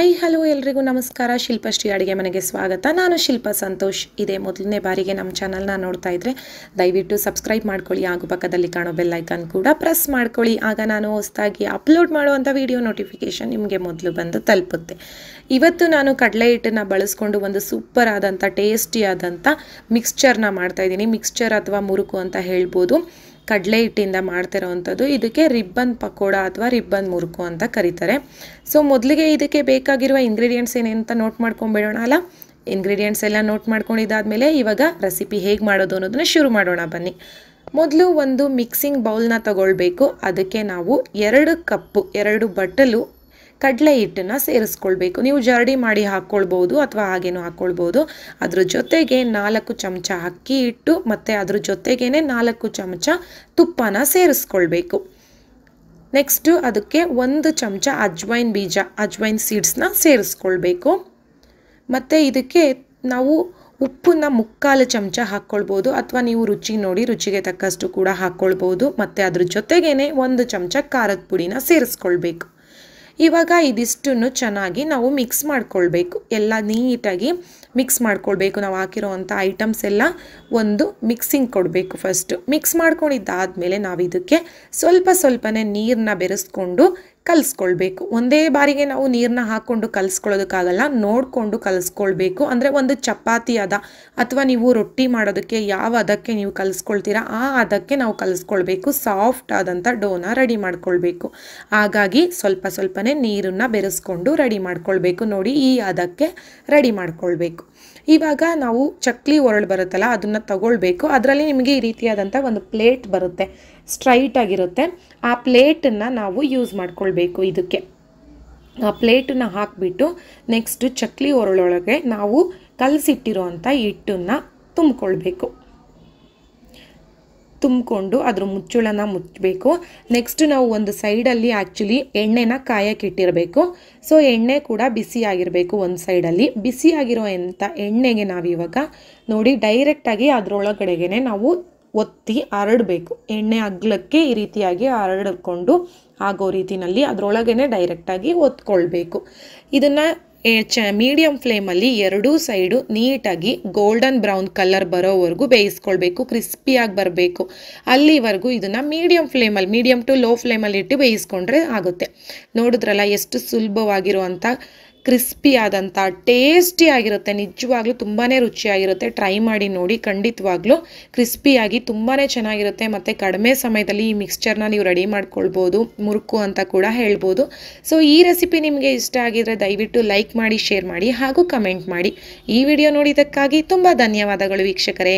high hello ಎಲ್ರಿಗೂ ನಮಸ್ಕಾರ ಶಿಲ್ಪಶ್ರೀ ಅಡುಗೆ ಮನೆಗೆ ಸ್ವಾಗತ ನಾನು ಶಿಲ್ಪ ಸಂತೋಷ್ ಇದೇ ಮೊದಲನೇ ಬಾರಿಗೆ ನಮ್ಮ ಚಾನಲ್ನ ನೋಡ್ತಾ ಇದ್ರೆ ದಯವಿಟ್ಟು ಸಬ್ಸ್ಕ್ರೈಬ್ ಮಾಡ್ಕೊಳ್ಳಿ ಹಾಗೂ ಪಕ್ಕದಲ್ಲಿ ಕಾಣೋ ಬೆಲ್ಲೈಕನ್ ಕೂಡ ಪ್ರೆಸ್ ಮಾಡ್ಕೊಳ್ಳಿ ಆಗ ನಾನು ಹೊಸದಾಗಿ ಅಪ್ಲೋಡ್ ಮಾಡುವಂಥ ವಿಡಿಯೋ ನೋಟಿಫಿಕೇಷನ್ ನಿಮಗೆ ಮೊದಲು ಬಂದು ತಲುಪುತ್ತೆ ಇವತ್ತು ನಾನು ಕಡಲೆ ಹಿಟ್ಟನ್ನು ಬಳಸ್ಕೊಂಡು ಒಂದು ಸೂಪರ್ ಆದಂಥ ಟೇಸ್ಟಿ ಆದಂಥ ಮಿಕ್ಸ್ಚರ್ನ ಇದ್ದೀನಿ ಮಿಕ್ಸ್ಚರ್ ಅಥವಾ ಮುರುಕು ಅಂತ ಹೇಳ್ಬೋದು ಕಡಲೆ ಹಿಟ್ಟಿಂದ ಮಾಡ್ತಿರೋವಂಥದ್ದು ಇದಕ್ಕೆ ರಿಬ್ಬನ್ ಪಕೋಡ ಅಥವಾ ರಿಬ್ಬನ್ ಮುರುಕು ಅಂತ ಕರೀತಾರೆ ಸೊ ಮೊದಲಿಗೆ ಇದಕ್ಕೆ ಬೇಕಾಗಿರುವ ಇಂಗ್ರೀಡಿಯೆಂಟ್ಸ್ ಏನೇಂತ ನೋಟ್ ಮಾಡ್ಕೊಂಬಿಡೋಣ ಅಲ್ಲ ಇಂಗ್ರೀಡಿಯೆಂಟ್ಸ್ ಎಲ್ಲ ನೋಟ್ ಮಾಡ್ಕೊಂಡಿದ್ದಾದಮೇಲೆ ಇವಾಗ ರೆಸಿಪಿ ಹೇಗೆ ಮಾಡೋದು ಅನ್ನೋದನ್ನ ಶುರು ಮಾಡೋಣ ಬನ್ನಿ ಮೊದಲು ಒಂದು ಮಿಕ್ಸಿಂಗ್ ಬೌಲ್ನ ತಗೊಳ್ಬೇಕು ಅದಕ್ಕೆ ನಾವು ಎರಡು ಕಪ್ಪು ಎರಡು ಬಟ್ಟಲು ಕಡಲೆ ಹಿಟ್ಟನ್ನು ಸೇರಿಸ್ಕೊಳ್ಬೇಕು ನೀವು ಜರಡಿ ಮಾಡಿ ಹಾಕ್ಕೊಳ್ಬೋದು ಅಥವಾ ಹಾಗೇನೂ ಹಾಕ್ಕೊಳ್ಬೋದು ಅದ್ರ ಜೊತೆಗೆ ನಾಲ್ಕು ಚಮಚ ಅಕ್ಕಿ ಹಿಟ್ಟು ಮತ್ತು ಅದ್ರ ಜೊತೆಗೇನೆ ನಾಲ್ಕು ಚಮಚ ತುಪ್ಪನ ಸೇರಿಸ್ಕೊಳ್ಬೇಕು ನೆಕ್ಸ್ಟು ಅದಕ್ಕೆ ಒಂದು ಚಮಚ ಅಜ್ವೈನ್ ಬೀಜ ಅಜ್ವೈನ್ ಸೀಡ್ಸ್ನ ಸೇರಿಸ್ಕೊಳ್ಬೇಕು ಮತ್ತು ಇದಕ್ಕೆ ನಾವು ಉಪ್ಪನ್ನ ಮುಕ್ಕಾಲು ಚಮಚ ಹಾಕ್ಕೊಳ್ಬೋದು ಅಥವಾ ನೀವು ರುಚಿ ನೋಡಿ ರುಚಿಗೆ ತಕ್ಕಷ್ಟು ಕೂಡ ಹಾಕ್ಕೊಳ್ಬೋದು ಮತ್ತು ಅದ್ರ ಜೊತೆಗೇನೆ ಒಂದು ಚಮಚ ಖಾರದ ಪುಡಿನ ಸೇರಿಸ್ಕೊಳ್ಬೇಕು ಇವಾಗ ಇದಿಷ್ಟನ್ನು ಚೆನ್ನಾಗಿ ನಾವು ಮಿಕ್ಸ್ ಮಾಡ್ಕೊಳ್ಬೇಕು ಎಲ್ಲ ನೀಟಾಗಿ ಮಿಕ್ಸ್ ಮಾಡ್ಕೊಳ್ಬೇಕು ನಾವು ಹಾಕಿರೋವಂಥ ಐಟಮ್ಸ್ ಎಲ್ಲ ಒಂದು ಮಿಕ್ಸಿಂಗ್ ಕೊಡಬೇಕು ಫಸ್ಟು ಮಿಕ್ಸ್ ಮಾಡ್ಕೊಂಡಿದ್ದಾದಮೇಲೆ ನಾವು ಇದಕ್ಕೆ ಸ್ವಲ್ಪ ಸ್ವಲ್ಪನೇ ನೀರನ್ನ ಬೆರೆಸ್ಕೊಂಡು ಕಲಿಸ್ಕೊಳ್ಬೇಕು ಒಂದೇ ಬಾರಿಗೆ ನಾವು ನೀರನ್ನ ಹಾಕ್ಕೊಂಡು ಕಲಿಸ್ಕೊಳ್ಳೋದಕ್ಕಾಗಲ್ಲ ನೋಡಿಕೊಂಡು ಕಲಿಸ್ಕೊಳ್ಬೇಕು ಅಂದರೆ ಒಂದು ಚಪಾತಿ ಅದ ಅಥವಾ ನೀವು ರೊಟ್ಟಿ ಮಾಡೋದಕ್ಕೆ ಯಾವ ಅದಕ್ಕೆ ನೀವು ಕಲಿಸ್ಕೊಳ್ತೀರಾ ಆ ಅದಕ್ಕೆ ನಾವು ಕಲಿಸ್ಕೊಳ್ಬೇಕು ಸಾಫ್ಟ್ ಆದಂಥ ಡೋನ ರೆಡಿ ಮಾಡ್ಕೊಳ್ಬೇಕು ಹಾಗಾಗಿ ಸ್ವಲ್ಪ ಸ್ವಲ್ಪನೇ ನೀರನ್ನು ಬೆರೆಸ್ಕೊಂಡು ರೆಡಿ ಮಾಡ್ಕೊಳ್ಬೇಕು ನೋಡಿ ಈ ಅದಕ್ಕೆ ರೆಡಿ ಮಾಡ್ಕೊಳ್ಬೇಕು ಇವಾಗ ನಾವು ಚಕ್ಲಿ ಒರಳು ಬರುತ್ತಲ್ಲ ಅದನ್ನು ತಗೊಳ್ಬೇಕು ಅದರಲ್ಲಿ ನಿಮಗೆ ಈ ರೀತಿಯಾದಂಥ ಒಂದು ಪ್ಲೇಟ್ ಬರುತ್ತೆ ಸ್ಟ್ರೈಟ್ ಆಗಿರುತ್ತೆ ಆ ಪ್ಲೇಟನ್ನು ನಾವು ಯೂಸ್ ಮಾಡ್ಕೊಳ್ಬೇಕು ಇದಕ್ಕೆ ಆ ಪ್ಲೇಟನ್ನು ಹಾಕಿಬಿಟ್ಟು ನೆಕ್ಸ್ಟು ಚಕ್ಲಿ ಒರಳೊಳಗೆ ನಾವು ಕಲಸಿಟ್ಟಿರೋವಂಥ ಹಿಟ್ಟನ್ನು ತುಂಬಿಕೊಳ್ಬೇಕು ತುಂಬಿಕೊಂಡು ಅದ್ರ ಮುಚ್ಚಳನ ಮುಚ್ಚಬೇಕು ನೆಕ್ಸ್ಟ್ ನಾವು ಒಂದು ಸೈಡಲ್ಲಿ ಆ್ಯಕ್ಚುಲಿ ಎಣ್ಣೆನ ಕಾಯಕ್ಕೆ ಇಟ್ಟಿರಬೇಕು ಸೊ ಎಣ್ಣೆ ಕೂಡ ಬಿಸಿ ಆಗಿರಬೇಕು ಒಂದು ಸೈಡಲ್ಲಿ ಬಿಸಿಯಾಗಿರೋ ಎಂಥ ಎಣ್ಣೆಗೆ ನಾವಿವಾಗ ನೋಡಿ ಡೈರೆಕ್ಟಾಗಿ ಅದರೊಳಗಡೆಗೆ ನಾವು ಒತ್ತಿ ಹರಡಬೇಕು ಎಣ್ಣೆ ಅಗ್ಲಕ್ಕೆ ಈ ರೀತಿಯಾಗಿ ಹರಡಿಕೊಂಡು ಆಗೋ ರೀತಿಯಲ್ಲಿ ಅದರೊಳಗೇ ಡೈರೆಕ್ಟಾಗಿ ಒತ್ಕೊಳ್ಬೇಕು ಇದನ್ನು ಚ ಮೀಡಿಯಂ ಫ್ಲೇಮಲ್ಲಿ ಎರಡೂ ಸೈಡು ನೀಟಾಗಿ ಗೋಲ್ಡನ್ ಬ್ರೌನ್ ಕಲರ್ ಬರೋವರೆಗೂ ಬೇಯಿಸ್ಕೊಳ್ಬೇಕು ಕ್ರಿಸ್ಪಿಯಾಗಿ ಬರಬೇಕು ಅಲ್ಲಿವರೆಗೂ ಇದನ್ನು ಮೀಡಿಯಮ್ ಫ್ಲೇಮಲ್ಲಿ ಮೀಡಿಯಮ್ ಟು ಲೋ ಫ್ಲೇಮಲ್ಲಿ ಇಟ್ಟು ಬೇಯಿಸ್ಕೊಂಡ್ರೆ ಆಗುತ್ತೆ ನೋಡಿದ್ರಲ್ಲ ಎಷ್ಟು ಸುಲಭವಾಗಿರುವಂಥ ಕ್ರಿಸ್ಪಿ ಆದಂಥ ಟೇಸ್ಟಿಯಾಗಿರುತ್ತೆ ನಿಜವಾಗ್ಲೂ ತುಂಬಾ ರುಚಿಯಾಗಿರುತ್ತೆ ಟ್ರೈ ಮಾಡಿ ನೋಡಿ ಖಂಡಿತವಾಗ್ಲೂ ಕ್ರಿಸ್ಪಿಯಾಗಿ ತುಂಬಾ ಚೆನ್ನಾಗಿರುತ್ತೆ ಮತ್ತು ಕಡಿಮೆ ಸಮಯದಲ್ಲಿ ಈ ಮಿಕ್ಸ್ಚರ್ನ ನೀವು ರೆಡಿ ಮಾಡ್ಕೊಳ್ಬೋದು ಮುರುಕು ಅಂತ ಕೂಡ ಹೇಳ್ಬೋದು ಸೊ ಈ ರೆಸಿಪಿ ನಿಮಗೆ ಇಷ್ಟ ಆಗಿದರೆ ದಯವಿಟ್ಟು ಲೈಕ್ ಮಾಡಿ ಶೇರ್ ಮಾಡಿ ಹಾಗೂ ಕಮೆಂಟ್ ಮಾಡಿ ಈ ವಿಡಿಯೋ ನೋಡಿದ್ದಕ್ಕಾಗಿ ತುಂಬ ಧನ್ಯವಾದಗಳು ವೀಕ್ಷಕರೇ